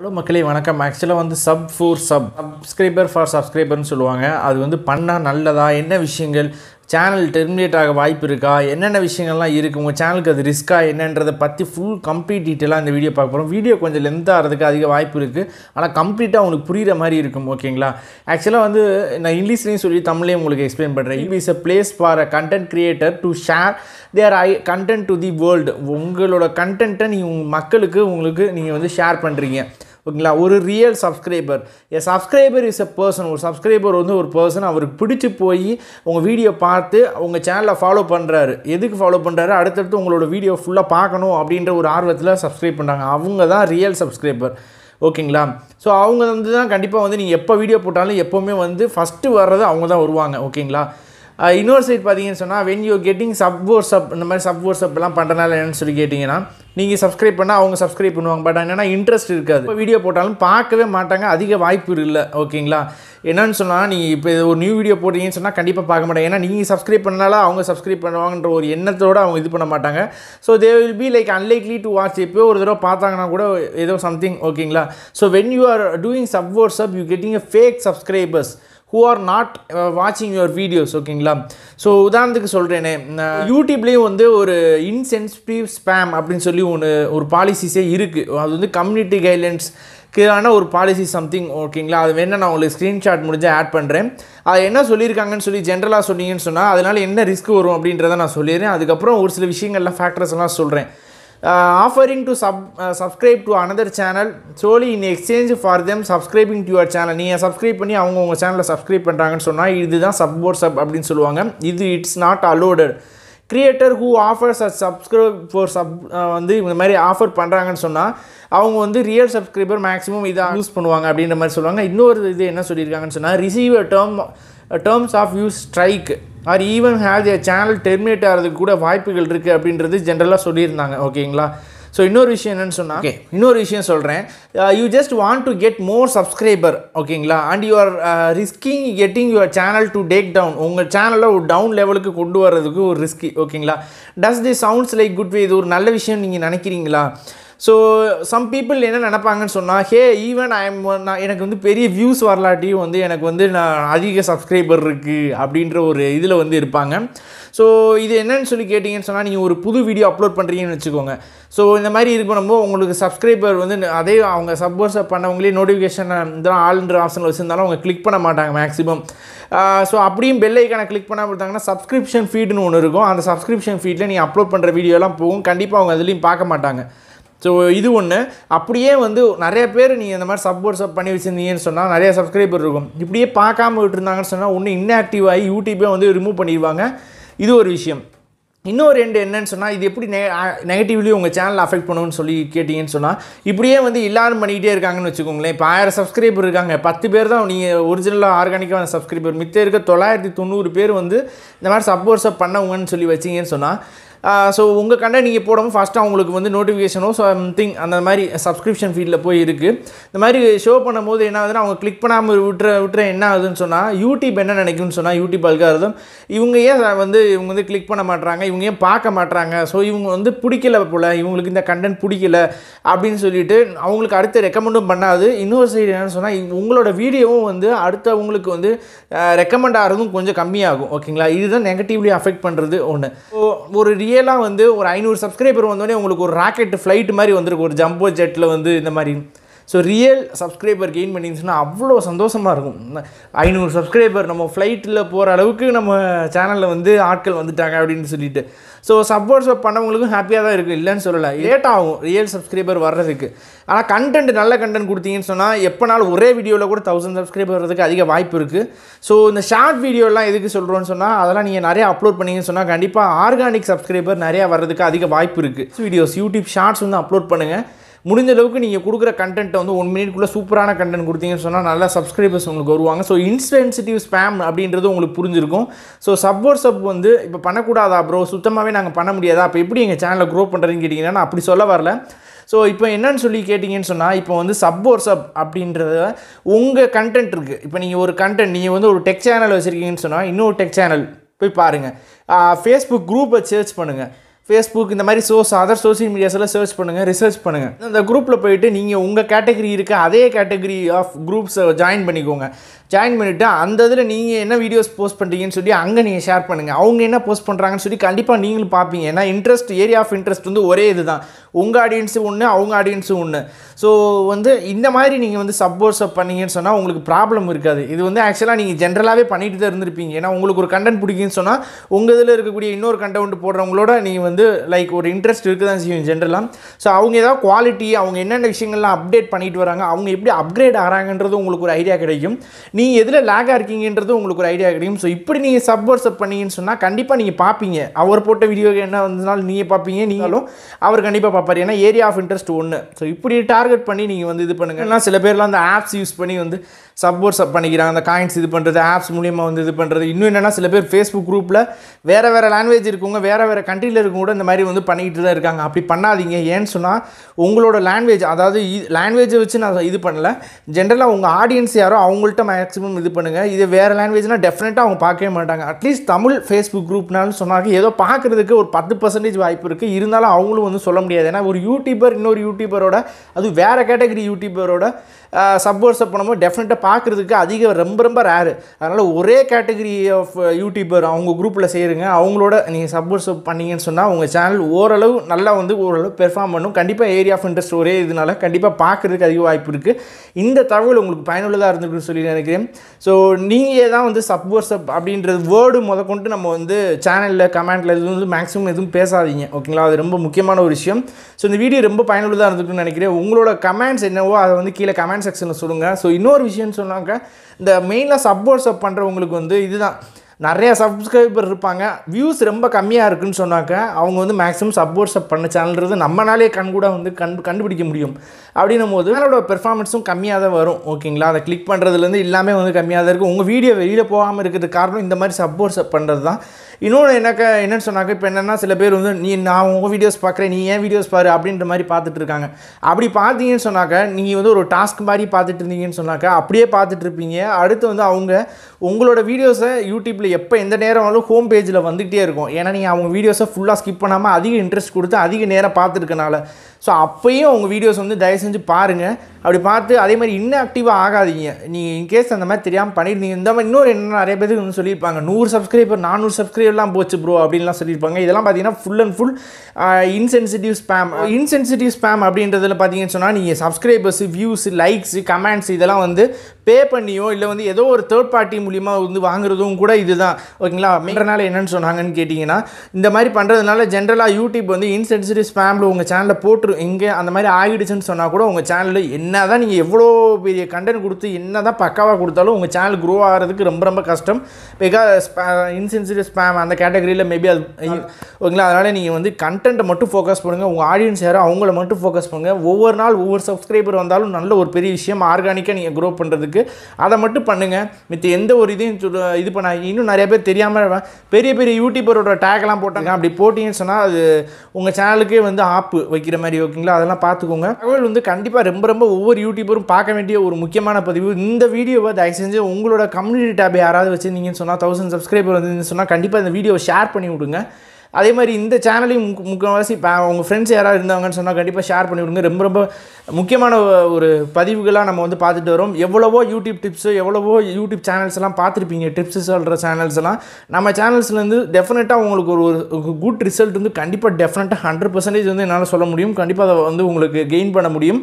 hello மக்களே வணக்கம் ஆக்சுவலாக வந்து sub for sub subscriber for சப்ஸ்கிரைபர்னு சொல்லுவாங்க அது வந்து பண்ணால் நல்லதா என்ன விஷயங்கள் சேனல் டெர்மினேட் ஆக வாய்ப்பு இருக்கா என்னென்ன விஷயங்கள்லாம் இருக்குது உங்கள் சேனலுக்கு அது ரிஸ்க்காக என்னன்றதை பற்றி ஃபுல் கம்ப்ளீட் டீட்டெயிலாக இந்த வீடியோ பார்க்க போகிறோம் வீடியோ கொஞ்சம் லென்த்தாக ஆகிறதுக்கு அதிக வாய்ப்பு இருக்குது ஆனால் கம்ப்ளீட்டாக உங்களுக்கு புரிகிற மாதிரி இருக்கும் ஓகேங்களா ஆக்சுவலாக வந்து நான் இங்கிலீஷ்லேயும் சொல்லி தமிழ்லேயும் உங்களுக்கு எக்ஸ்பிளைன் பண்ணுறேன் it is a place for a content creator to share their I content to the world உங்களோட கண்டென்ட்டை நீங்கள் மக்களுக்கு உங்களுக்கு நீங்கள் வந்து ஷேர் பண்ணுறீங்க ஓகேங்களா ஒரு real subscriber a subscriber is a person ஒரு சப்ஸ்கிரைபர் வந்து ஒரு பர்சன் அவருக்கு பிடிச்சி போய் உங்கள் வீடியோ பார்த்து உங்கள் சேனலை ஃபாலோ பண்ணுறாரு எதுக்கு ஃபாலோ பண்ணுறாரு அடுத்தடுத்து உங்களோட வீடியோ ஃபுல்லாக பார்க்கணும் அப்படின்ற ஒரு ஆர்வத்தில் சப்ஸ்கிரைப் பண்ணுறாங்க அவங்க தான் ரியல் சப்ஸ்கிரைபர் ஓகேங்களா ஸோ அவங்க வந்து தான் கண்டிப்பாக வந்து நீங்கள் எப்போ வீடியோ போட்டாலும் எப்போவுமே வந்து ஃபஸ்ட்டு வர்றது அவங்க தான் வருவாங்க ஓகேங்களா இன்னொரு சைட் பார்த்தீங்கன்னு சொன்னால் when you getting sub sub இந்த மாதிரி சப்வோர்ஸ் ஓர் சப்லாம் பண்ணுறனால என்னென்னு சொல்லி கேட்டிங்கன்னா நீங்கள் சப்ஸ்கிரைப் பண்ணால் அவங்க சப்ஸ்கிரைப் பண்ணுவாங்க பட் என்னென்னா இன்ட்ரெஸ்ட் இருக்காது இப்போ வீடியோ போட்டாலும் பார்க்கவே மாட்டாங்க அதிக வாய்ப்பு இல்லை ஓகேங்களா என்னென்னு சொன்னால் நீங்கள் இப்போ ஒரு நியூ வீடியோ போடுறீங்கன்னு சொன்னால் கண்டிப்பாக பார்க்க மாட்டாங்க ஏன்னா நீங்கள் சப்ஸ்கிரைப் பண்ணாலும் அவங்க சப்ஸ்கிரைப் பண்ணுவாங்கன்ற ஒரு எண்ணத்தோடு அவங்க இது பண்ண மாட்டாங்க so they will be like unlikely to watch எப்போ ஒரு தடவை பார்த்தாங்கன்னா கூட ஏதோ சம்திங் ஓகேங்களா so when you are doing sub for sub up sub you getting a fake subscribers who are not வாட்சிங் யுவர் வீடியோஸ் ஓகேங்களா ஸோ உதாரணத்துக்கு சொல்கிறேனே யூடியூப்லேயும் வந்து ஒரு இன்சென்சிட்டிவ் ஸ்பேம் அப்படின்னு சொல்லி ஒன்று ஒரு பாலிசிஸே இருக்குது அது வந்து கம்யூனிட்டி கைட்லைன்ஸ் கீழான ஒரு பாலிசி சம்திங் ஓகேங்களா அது வேணால் நான் உங்களுக்கு ஸ்க்ரீன்ஷாட் முடிஞ்சால் ஆட் பண்ணுறேன் அது என்ன சொல்லியிருக்காங்கன்னு சொல்லி ஜென்ரலாக சொன்னீங்கன்னு சொன்னால் அதனால் என்ன ரிஸ்க் வரும் அப்படின்றத நான் சொல்லிடுறேன் அதுக்கப்புறம் ஒரு சில விஷயங்கள்லாம் ஃபேக்டர்ஸ் சொல்கிறேன் offering to sub subscribe to another channel solely in exchange for them subscribing to your channel நீங்கள் சப்ஸ்கிரைப் பண்ணி அவங்க உங்கள் சேனலில் சப்ஸ்கிரைப் பண்ணுறாங்கன்னு சொன்னால் இதுதான் சப்போர்ட் சப் அப்படின்னு சொல்லுவாங்க இது it's not allowed creator who offers at subscribe for sub வந்து இந்த மாதிரி ஆஃபர் பண்ணுறாங்கன்னு சொன்னால் அவங்க வந்து ரியல் சப்ஸ்கிரைபர் மேக்ஸிமம் இதாக யூஸ் பண்ணுவாங்க அப்படின்ற மாதிரி சொல்லுவாங்க இன்னொரு இது என்ன சொல்லியிருக்காங்கன்னு சொன்னால் receive term terms of use strike or even have a channel terminate ஆகிறதுக்கு கூட வாய்ப்புகள் இருக்குது அப்படின்றது ஜென்ரலாக சொல்லியிருந்தாங்க ஓகேங்களா ஸோ இன்னொரு விஷயம் என்னென்னு சொன்னால் ஓகே இன்னொரு விஷயம் சொல்கிறேன் you just want to get more subscriber ஓகேங்களா and you are risking getting your channel to take down உங்கள் சேனலை ஒரு டவுன் லெவலுக்கு கொண்டு வர்றதுக்கு ஒரு ரிஸ்கி ஓகேங்களா does the sounds like good way இது ஒரு நல்ல விஷயம் நீங்கள் நினைக்கிறீங்களா ஸோ சம் பீப்புள் என்ன நினப்பாங்கன்னு சொன்னால் ஹே ஈவன் ஐ எம் நான் எனக்கு வந்து பெரிய வியூஸ் வரலாட்டியும் வந்து எனக்கு வந்து நான் அதிக சப்ஸ்கிரைபர் இருக்குது அப்படின்ற ஒரு இதில் வந்து இருப்பாங்க ஸோ இது என்னன்னு சொல்லி கேட்டிங்கன்னு சொன்னால் நீங்கள் ஒரு புது வீடியோ அப்லோட் பண்ணுறீங்கன்னு வச்சுக்கோங்க ஸோ இந்த மாதிரி இருக்கணும்போ உங்களுக்கு சப்ஸ்கிரைபர் வந்து அதே அவங்க சப்போர்ஸ் பண்ணவங்களே நோட்டிஃபிகேஷன் இதெல்லாம் ஆளுன்ற ஆப்ஷனில் வச்சுருந்தாலும் அவங்க கிளிக் பண்ண மாட்டாங்க மேக்ஸிமம் ஸோ அப்படியும் பெல் ஐக்கானை கிளிக் பண்ணாமல் கொடுத்தாங்கன்னா சப்ஸ்கிரிப்ஷன் ஃபீடுன்னு ஒன்று இருக்கும் அந்த சப்ஸ்கிரிப்ஷன் ஃபீடில் நீங்கள் அப்லோட் பண்ணுற வீடியோலாம் போகும் கண்டிப்பாக அவங்க அதுலேயும் பார்க்க மாட்டாங்க ஸோ இது ஒன்று அப்படியே வந்து நிறைய பேர் நீ இந்த மாதிரி சப் சப் பண்ணி வச்சுருந்தீங்கன்னு சொன்னால் நிறைய சப்ஸ்கிரைபர் இருக்கும் இப்படியே பார்க்காம விட்டுருந்தாங்கன்னு சொன்னால் ஒன்று இன்ஆக்டிவ் ஆகி யூடியூப்பே வந்து ரிமூவ் பண்ணிடுவாங்க இது ஒரு விஷயம் இன்னொரு ரெண்டு என்னன்னு சொன்னால் இது எப்படி நெ நெகட்டிவ்லி உங்கள் சேனல் அஃபெக்ட் பண்ணுன்னு சொல்லி கேட்டிங்கன்னு சொன்னால் இப்படியே வந்து எல்லாரும் பண்ணிக்கிட்டே இருக்காங்கன்னு வச்சுக்கோங்களேன் இப்போ ஆயிரம் சப்ஸ்கிரைபர் இருக்காங்க பத்து பேர் தான் நீங்கள் ஒரிஜினலாக ஆர்கானிக்காக வந்து சப்ஸ்கிரைபர் மித்த இருக்க தொள்ளாயிரத்தி தொண்ணூறு பேர் வந்து இந்த மாதிரி சப் பண்ணவங்கன்னு சொல்லி வச்சிங்கன்னு சொன்னால் ஸோ உங்கள் கண்டென்ட் நீங்கள் போடவும் ஃபஸ்ட்டாக உங்களுக்கு வந்து நோட்டிஃபிகேஷனோ சம்திங் um, அந்த மாதிரி சப்ஸ்கிரிப்ஷன் ஃபீல்டில் போய் இருக்குது இந்த மாதிரி ஷோ பண்ணும்போது என்ன ஆகுதுன்னா அவங்க கிளிக் பண்ணாமல் விட்டுற விட்டுற என்ன ஆகுதுன்னு சொன்னால் யூடியூப் என்ன நினைக்கும்னு சொன்னால் யூடியூப் அல்காரதம் இவங்க ஏன் வந்து இவங்க வந்து கிளிக் பண்ண மாட்டாங்க இவங்க ஏன் பார்க்க மாட்றாங்க ஸோ இவங்க வந்து பிடிக்கல போல் இவங்களுக்கு இந்த கண்டென்ட் பிடிக்கல அப்படின்னு சொல்லிட்டு அவங்களுக்கு அடுத்த ரெக்கமெண்டும் பண்ணாது இன்னொரு சைடு என்னென்னு சொன்னால் உங்களோட வீடியோவும் வந்து அடுத்தவங்களுக்கு வந்து ரெக்கமெண்ட் ஆகிறதும் கொஞ்சம் கம்மியாகும் ஓகேங்களா இதுதான் நெகட்டிவ்லி அஃபெக்ட் பண்ணுறது ஒன்று ஒரு ரியலாக வந்து ஒரு ஐநூறு சப்ஸ்கிரைபர் வந்தோடனே உங்களுக்கு ஒரு ராக்கெட் ஃப்ளைட் மாதிரி வந்திருக்கு ஒரு ஜம்போ ஜெட்டில் வந்து இந்த மாதிரி ஸோ ரியல் சப்ஸ்கிரைபர் கெயின் பண்ணியிருந்துச்சுன்னா அவ்வளோ சந்தோஷமாக இருக்கும் ஐநூறு சப்ஸ்கிரைபர் நம்ம ஃப்ளைட்டில் போகிற அளவுக்கு நம்ம சேனலில் வந்து ஆட்கள் வந்துட்டாங்க அப்படின்னு சொல்லிட்டு ஸோ சப்போர்ட்ஸ் பண்ணவங்களுக்கும் ஹாப்பியாக தான் இருக்குது இல்லைன்னு சொல்லலை லேட் ஆகும் ரியல் சப்ஸ்கிரைபர் வர்றதுக்கு ஆனால் கண்டென்ட் நல்ல கண்டென்ட் கொடுத்தீங்கன்னு சொன்னால் எப்போனாலும் ஒரே வீடியோவில் கூட தௌசண்ட் சப்ஸ்கிரைபர் வர்றதுக்கு அதிக வாய்ப்பு இருக்குது ஸோ இந்த ஷார்ட் வீடியோலாம் எதுக்கு சொல்கிறோன்னு சொன்னால் அதெல்லாம் நீங்கள் நிறையா அப்லோட் பண்ணிங்கன்னு சொன்னால் கண்டிப்பாக ஆர்கானிக் சப்ஸ்கிரைபர் நிறையா வர்றதுக்கு அதிக வாய்ப்பு இருக்குது வீடியோஸ் யூடியூப் ஷார்ட்ஸ் வந்து அப்லோட் பண்ணுங்கள் முடிஞ்ச அளவுக்கு நீங்கள் கொடுக்குற கண்டென்ட்டை வந்து ஒன் மினிட்குள்ளே சூப்பரான கண்டென்ட் கொடுத்தீங்கன்னு சொன்னால் நல்லா சப்ஸ்கிரைபர்ஸ் உங்களுக்கு வருவாங்க ஸோ இன்சென்சிட்டிவ் ஸ்பேம் அப்படின்றது உங்களுக்கு புரிஞ்சிருக்கும் ஸோ சப்போர்ட் சப் வந்து இப்போ பண்ணக்கூடாதா ப்ரோ சுத்தமாகவே நாங்கள் பண்ண முடியாதா அப்போ எப்படி எங்கள் சேனலை க்ரோ பண்ணுறதுன்னு கேட்டிங்கன்னா நான் அப்படி சொல்ல வரல ஸோ இப்போ என்னன்னு சொல்லி கேட்டிங்கன்னு சொன்னால் இப்போ வந்து சப் சப் அப்படின்றத உங்கள் கண்டென்ட் இருக்குது இப்போ நீங்கள் ஒரு கண்டென்ட் நீங்கள் வந்து ஒரு டெக் சேனல் வச்சுருக்கீங்கன்னு சொன்னால் இன்னொரு டெக் சேனல் போய் பாருங்கள் ஃபேஸ்புக் குரூப்பை சர்ச் பண்ணுங்கள் ஃபேஸ்புக் இந்த மாதிரி சோர்ஸ் அதர் சோசியல் மீடியாஸில் சர்ச் பண்ணுங்கள் ரிசர்ச் பண்ணுங்கள் அந்த குரூப்பில் போயிட்டு நீங்கள் உங்கள் கேட்டகரி இருக்க அதே கேட்டகரி ஆஃப் குரூப்ஸை ஜாயின் பண்ணிக்கோங்க ஜாயின் பண்ணிவிட்டு அந்த இதில் நீங்கள் என்ன வீடியோஸ் போஸ்ட் பண்ணுறீங்கன்னு சொல்லி அங்கே நீங்கள் ஷேர் பண்ணுங்கள் அவங்க என்ன போஸ்ட் பண்ணுறாங்கன்னு சொல்லி கண்டிப்பாக நீங்களும் பார்ப்பீங்க ஏன்னா இன்ட்ரெஸ்ட் ஏரியா ஆஃப் இன்ட்ரெஸ்ட் வந்து ஒரே இது தான் உங்கள் ஆடியன்ஸும் ஒன்று அவங்க ஆடியன்ஸும் ஒன்று ஸோ வந்து இந்த மாதிரி நீங்கள் வந்து சப்போர்ட்ஸ் அப் பண்ணீங்கன்னு சொன்னால் உங்களுக்கு ப்ராப்ளம் இருக்காது இது வந்து ஆக்சுவலாக நீங்கள் ஜென்ரலாகவே பண்ணிட்டு தான் இருந்திருப்பீங்க ஏன்னா உங்களுக்கு ஒரு கண்டென்ட் பிடிக்குன்னு சொன்னால் உங்கள் இதில் இருக்கக்கூடிய இன்னொரு கண்டென்ட் போடுறவங்களோட நீங்கள் வந்து லைக் ஒரு இன்ட்ரெஸ்ட் இருக்க தான் செய்யும் ஜென்ரலாக ஸோ அவங்க ஏதாவது குவாலிட்டி அவங்க என்னென்ன விஷயங்கள்லாம் அப்டேட் பண்ணிட்டு வராங்க அவங்க எப்படி அப்கிரேட் ஆகிறாங்கன்றது உங்களுக்கு ஒரு ஐடியா கிடைக்கும் நீங்கள் எதில் லேக்காக இருக்கீங்கன்றது உங்களுக்கு ஒரு ஐடியா கிடைக்கும் ஸோ இப்படி நீங்கள் சப்வர்சப் பண்ணீங்கன்னு சொன்னால் கண்டிப்பாக நீங்கள் பார்ப்பீங்க அவர் போட்ட வீடியோ என்ன வந்ததுனாலும் நீங்கள் பார்ப்பீங்க நீங்களும் அவர் கண்டிப்பாக பார்ப்பார் ஏன்னா ஏரியா ஆஃப் இன்ட்ரெஸ்ட் ஒன்று ஸோ இப்படி டார்கெட் பண்ணி நீங்கள் வந்து இது பண்ணுங்கள் ஏன்னா சில பேர்லாம் அந்த ஆப்ஸ் யூஸ் பண்ணி வந்து சப்வர்சப் பண்ணிக்கிறாங்க அந்த காயின்ஸ் இது பண்ணுறது ஆப்ஸ் மூலியமாக வந்து இது பண்ணுறது இன்னும் என்னென்னா சில பேர் ஃபேஸ்புக் குரூப்பில் வேறு வேறு லாங்குவேஜ் இருக்கவங்க வேறு வேறு கண்ட்ரியில் இருக்கவங்க கூட இந்த மாதிரி வந்து பண்ணிக்கிட்டு தான் இருக்காங்க அப்படி பண்ணாதீங்க ஏன்னு சொன்னால் உங்களோட லாங்குவேஜ் அதாவது லாங்குவேஜை வச்சு நான் இது பண்ணலை ஜென்ரலாக உங்கள் ஆடியன்ஸ் யாரோ அவங்கள்ட்ட மேக்ஸிமம் இது பண்ணுங்கள் இது வேறு லாங்குவேஜ்னால் டெஃபினட்டாக அவங்க பார்க்கவே மாட்டாங்க அட்லீஸ்ட் தமிழ் ஃபேஸ்புக் குரூப்னாலும் சொன்னாங்க ஏதோ பார்க்குறதுக்கு ஒரு பத்து பர்சன்டேஜ் வாய்ப்பு இருக்குது இருந்தாலும் அவங்களும் வந்து சொல்ல முடியாது ஏன்னா ஒரு யூடியூபர் இன்னொரு யூடியூபரோட அது வேறு கேட்டகரி யூடியூபரோட சப்போர்ட்ஸ் பண்ணும்போது டெஃபினட்டாக பார்க்குறதுக்கு அதிக ரொம்ப ரொம்ப ரேரு அதனால் ஒரே கேட்டகரி ஆஃப் யூடியூபர் அவங்க குரூப்பில் செய்கிறீங்க அவங்களோட நீங்கள் சப்போர்ட்ஸ் பண்ணிங்கன்னு சொன்னால் உங்கள் சேனல் ஓரளவு நல்லா வந்து ஓரளவு பெர்ஃபார்ம் பண்ணும் கண்டிப்பாக ஏரியா ஆஃப் இன்ட்ரெஸ்ட் ஒரே இதனால கண்டிப்பாக பார்க்குறதுக்கு அதிக வாய்ப்பு இருக்குது இந்த தகவல் உங்களுக்கு பயனுள்ளதாக இருந்திருக்குன்னு சொல்லி நினைக்கிறேன் ஸோ நீங்கள் தான் வந்து சப்வர்சப் அப்படின்றது வேர்டு முதற்கொண்டு நம்ம வந்து சேனலில் கமெண்டில் எதுவும் வந்து மேக்ஸிமம் எதுவும் பேசாதீங்க ஓகேங்களா அது ரொம்ப முக்கியமான ஒரு விஷயம் ஸோ இந்த வீடியோ ரொம்ப பயனுள்ளதாக இருந்துருக்குன்னு நினைக்கிறேன் உங்களோட கமெண்ட்ஸ் என்னவோ அதை வந்து கீழே கமெண்ட் செக்ஷனில் சொல்லுங்கள் ஸோ இன்னொரு விஷயம்னு சொன்னாக்க இந்த மெயினாக சப்வர்சப் பண்ணுறவங்களுக்கு வந்து இதுதான் நிறைய சப்ஸ்கிரைபர் இருப்பாங்க வியூஸ் ரொம்ப கம்மியாக இருக்குதுன்னு சொன்னாக்க அவங்க வந்து மேக்ஸிமம் சப்போர்ட்ஸ் பண்ண சேனல்ன்றது நம்மளாலே கண்கூட வந்து கண் கண்டுபிடிக்க முடியும் அப்படின்னும் போது அவரோட பெர்ஃபார்மன்ஸும் கம்மியாக தான் வரும் ஓகேங்களா அதை கிளிக் பண்ணுறதுலேருந்து எல்லாமே வந்து கம்மியாக தான் இருக்கும் உங்கள் வீடியோ வெளியில் போகாமல் இருக்கிறது காரணம் இந்த மாதிரி சப்போர்ட்ஸ் பண்ணுறது தான் இன்னொன்று எனக்கு என்னென்னு சொன்னாக்க இப்போ என்னென்னா சில பேர் வந்து நீ நான் உங்கள் வீடியோஸ் பார்க்குறேன் நீ ஏன் வீடியோஸ் பாரு அப்படின்ற மாதிரி பார்த்துட்டு இருக்காங்க அப்படி பார்த்தீங்கன்னு சொன்னாக்க நீங்கள் வந்து ஒரு டாஸ்க் மாதிரி பார்த்துட்டு இருந்தீங்கன்னு சொன்னாக்க அப்படியே பார்த்துட்டு இருப்பீங்க அடுத்து வந்து அவங்க உங்களோட வீடியோஸை யூடியூப்பில் எப்போ எந்த நேரம் வேணாலும் ஹோம் பேஜில் வந்துகிட்டே இருக்கும் ஏன்னா நீங்கள் அவங்க வீடியோஸை ஃபுல்லாக ஸ்கிப் பண்ணாமல் அதிக இன்ட்ரெஸ்ட் கொடுத்து அதிக நேரம் பார்த்துருக்கனால ஸோ அப்போயும் உங்கள் வீடியோஸ் வந்து தயவு செஞ்சு பாருங்கள் அப்படி பார்த்து அதே மாதிரி இன்னும் ஆக்டிவாக ஆகாதீங்க நீங்கள் இன்கேஸ் அந்த மாதிரி தெரியாமல் பண்ணியிருந்தீங்க இந்த மாதிரி இன்னொரு என்ன நிறைய பேருக்கு வந்து சொல்லியிருப்பாங்க நூறு சப்ஸ்கிரைபர் நானூறு சப்ஸ்கிரைபர் எல்லாம் போச்சு ப்ரோ அப்படின்லாம் சொல்லியிருப்பாங்க இதெல்லாம் பார்த்தீங்கன்னா full and full insensitive spam insensitive spam அப்படின்றதுல பார்த்தீங்கன்னு சொன்னால் நீங்கள் சப்ஸ்கிரைபர்ஸ் வியூஸ் லைக்ஸ் கமெண்ட்ஸ் இதெல்லாம் வந்து பே பண்ணியோ இல்லை வந்து ஏதோ ஒரு தேர்ட் பார்ட்டி மூலிமா வந்து வாங்குறதும் கூட இதுதான் ஓகேங்களா அப்படின்றனால என்னென்னு சொன்னாங்கன்னு கேட்டிங்கன்னா இந்த மாதிரி பண்ணுறதுனால ஜென்ரலாக யூடியூப் வந்து இன்சென்சிட்டிவ் ஸ்பேமில் உங்கள் சேனலில் போட்டு இங்கே அந்த மாதிரி ஆகிடுச்சுன்னு சொன்னால் கூட உங்கள் சேனலில் என்ன தான் நீங்கள் எவ்வளோ பெரிய கண்டென்ட் கொடுத்து என்ன தான் பக்காவாக கொடுத்தாலும் உங்கள் சேனல் க்ரோ ஆகிறதுக்கு ரொம்ப ரொம்ப கஷ்டம் பிகாஸ் இன்சென்சிட்டிவ் ஸ்பேம் நம்ம அந்த கேட்டகரியில் மேபி அது ஓகேங்களா அதனால் நீங்கள் வந்து கண்டென்ட்டை மட்டும் ஃபோக்கஸ் பண்ணுங்கள் உங்கள் ஆடியன்ஸ் யாரும் அவங்கள மட்டும் ஃபோக்கஸ் பண்ணுங்கள் ஒவ்வொரு நாள் ஒவ்வொரு சப்ஸ்கிரைபர் வந்தாலும் நல்ல ஒரு பெரிய விஷயம் ஆர்கானிக்காக நீங்கள் க்ரோ பண்ணுறதுக்கு அதை மட்டும் பண்ணுங்கள் மித்த எந்த ஒரு இதையும் இது பண்ண இன்னும் நிறைய பேர் தெரியாமல் பெரிய பெரிய யூடியூபரோட டேக்லாம் போட்டாங்க அப்படி போட்டிங்கன்னு சொன்னால் அது உங்கள் சேனலுக்கே வந்து ஆப்பு வைக்கிற மாதிரி ஓகேங்களா அதெல்லாம் பார்த்துக்கோங்க தகவல் வந்து கண்டிப்பாக ரொம்ப ரொம்ப ஒவ்வொரு யூடியூபரும் பார்க்க வேண்டிய ஒரு முக்கியமான பதிவு இந்த வீடியோவை தயவு செஞ்சு உங்களோட கம்யூனிட்டி டேப் யாராவது வச்சுருந்தீங்கன்னு சொன்னால் தௌசண்ட் சப்ஸ்கிரைபர் வந்து சொன்னால் கண்டிப்பாக அந்த வீடியோவை ஷேர் பண்ணி விடுங்க அதே மாதிரி இந்த சேனலையும் முக்கால்வாசி இப்போ உங்கள் ஃப்ரெண்ட்ஸ் யாராவது இருந்தாங்கன்னு சொன்னால் கண்டிப்பாக ஷேர் பண்ணி விடுங்க ரொம்ப ரொம்ப முக்கியமான ஒரு பதிவுகளாக நம்ம வந்து பார்த்துட்டு வரோம் எவ்வளவோ யூடியூப் டிப்ஸு எவ்வளவோ யூடியூப் சேனல்ஸ் எல்லாம் பார்த்துருப்பீங்க டிப்ஸ் சொல்கிற சேனல்ஸ் எல்லாம் நம்ம சேனல்ஸ்லேருந்து டெஃபினட்டாக உங்களுக்கு ஒரு ஒரு குட் ரிசல்ட் வந்து கண்டிப்பாக டெஃபினட்டாக ஹண்ட்ரட் பர்சன்டேஜ் வந்து என்னால் சொல்ல முடியும் கண்டிப்பாக அதை வந்து உங்களுக்கு கெயின் பண்ண முடியும்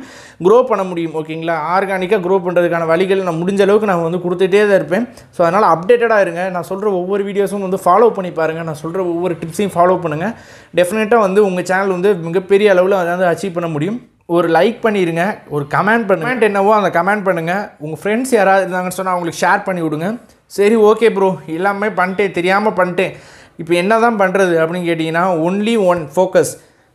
க்ரோ பண்ண முடியும் ஓகேங்களா ஆர்கானிக்காக க்ரோ பண்ணுறதுக்கான வழிகள் நான் முடிஞ்ச அளவுக்கு நான் வந்து கொடுத்துட்டே தான் இருப்பேன் ஸோ அதனால் அப்டேட்டடாக இருங்க நான் சொல்கிற ஒவ்வொரு வீடியோஸும் வந்து ஃபாலோ பண்ணி பாருங்கள் நான் சொல்கிற ஒவ்வொரு டிப்ஸையும் ஃபாலோ ஃபாலோ பண்ணுங்கள் டெஃபினட்டாக வந்து உங்கள் சேனல் வந்து மிகப்பெரிய அளவில் அதாவது அச்சீவ் பண்ண முடியும் ஒரு லைக் பண்ணிடுங்க ஒரு கமெண்ட் பண்ணுங்க கமெண்ட் என்னவோ அந்த கமெண்ட் பண்ணுங்கள் உங்கள் ஃப்ரெண்ட்ஸ் யாராவது இருந்தாங்கன்னு சொன்னால் அவங்களுக்கு ஷேர் பண்ணி விடுங்க சரி ஓகே ப்ரோ எல்லாமே பண்ணிட்டேன் தெரியாமல் பண்ணிட்டேன் இப்போ என்ன தான் பண்ணுறது அப்படின்னு கேட்டிங்கன்னா ஒன்லி ஒன் ஃபோக்கஸ்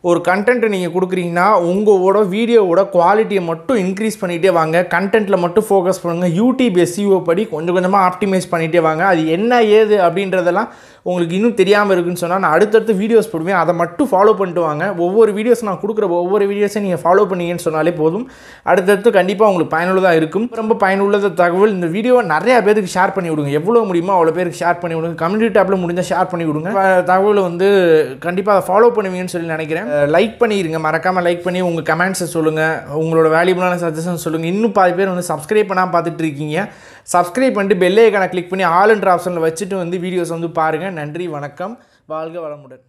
ஒரு கண்டென்ட்டை நீங்கள் கொடுக்குறீங்கன்னா உங்களோட வீடியோவோட குவாலிட்டியை மட்டும் இன்க்ரீஸ் பண்ணிகிட்டே வாங்க கண்டென்ட்டில் மட்டும் ஃபோக்கஸ் பண்ணுங்கள் யூடியூப் எஸ்சிஓ படி கொஞ்சம் கொஞ்சமாக ஆப்டிமைஸ் பண்ணிகிட்டே வாங்க அது என்ன ஏது அப்படின்றதெல்லாம் உங்களுக்கு இன்னும் தெரியாமல் இருக்குன்னு சொன்னால் நான் அடுத்தடுத்து வீடியோஸ் போடுவேன் அதை மட்டும் ஃபாலோ பண்ணிட்டு வாங்க ஒவ்வொரு வீடியோஸ் நான் கொடுக்குற ஒவ்வொரு வீடியோஸை நீங்கள் ஃபாலோ பண்ணீங்கன்னு சொன்னாலே போதும் அடுத்தடுத்து கண்டிப்பாக உங்களுக்கு பயனுள்ளதாக இருக்கும் ரொம்ப பயனுள்ள தகவல் இந்த வீடியோவை நிறையா பேருக்கு ஷேர் பண்ணி விடுங்க எவ்வளோ முடியுமோ அவ்வளோ பேருக்கு ஷேர் பண்ணி விடுங்க கம்யூனிட்டி டேப்பில் முடிஞ்சால் ஷேர் பண்ணி விடுங்க தகவலை வந்து கண்டிப்பாக அதை ஃபாலோ பண்ணுவீங்கன்னு சொல்லி நினைக்கிறேன் லைக் பண்ணிடுங்க மறக்காமல் லைக் பண்ணி உங்கள் கமெண்ட்ஸை சொல்லுங்கள் உங்களோட வேல்யூபிளான சஜஷன் சொல்லுங்கள் இன்னும் பாதி பேர் வந்து சப்ஸ்கிரைப் பண்ணால் பார்த்துட்டு இருக்கீங்க சப்ஸ்கிரைப் பண்ணிட்டு பெல்லைக்கான கிளிக் பண்ணி ஆளுன்ற ஆப்ஷனில் வச்சுட்டு வந்து வீடியோஸ் வந்து பாருங்கள் நன்றி வணக்கம் வாழ்க வளமுடன்